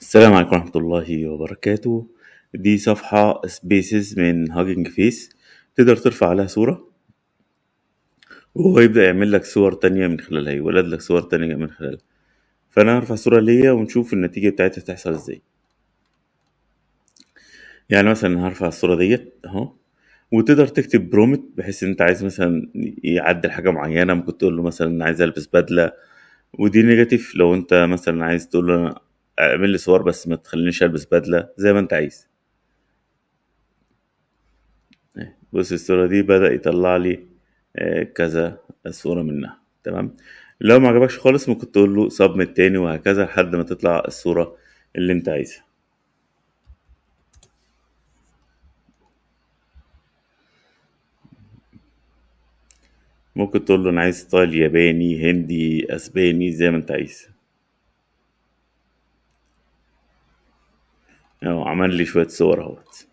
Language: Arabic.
السلام عليكم ورحمة الله وبركاته دي صفحة سبيسز من هاجنج فيس تقدر ترفع عليها صورة وهو يبدأ يعمل لك صور تانية من خلالها يولد لك صور تانية من خلالها فأنا هرفع صورة ليا ونشوف النتيجة بتاعتها تحصل ازاي يعني مثلا هرفع الصورة ديت اهو وتقدر تكتب برومت بحيث ان انت عايز مثلا يعدل حاجة معينة ممكن تقول له مثلا عايز البس بدلة ودي نيجاتيف لو انت مثلا عايز تقول له اعمل لي صور بس ما تخلينيش البس بدله زي ما انت عايز إيه، بص الصوره دي بدا يطلع لي آه، كذا صوره منها تمام لو ما عجبكش خالص ممكن تقول له سبمت تاني وهكذا لحد ما تطلع الصوره اللي انت عايزها ممكن تقول له انا عايز ستايل ياباني هندي اسباني زي ما انت عايز عمل لي شويه صور اهوت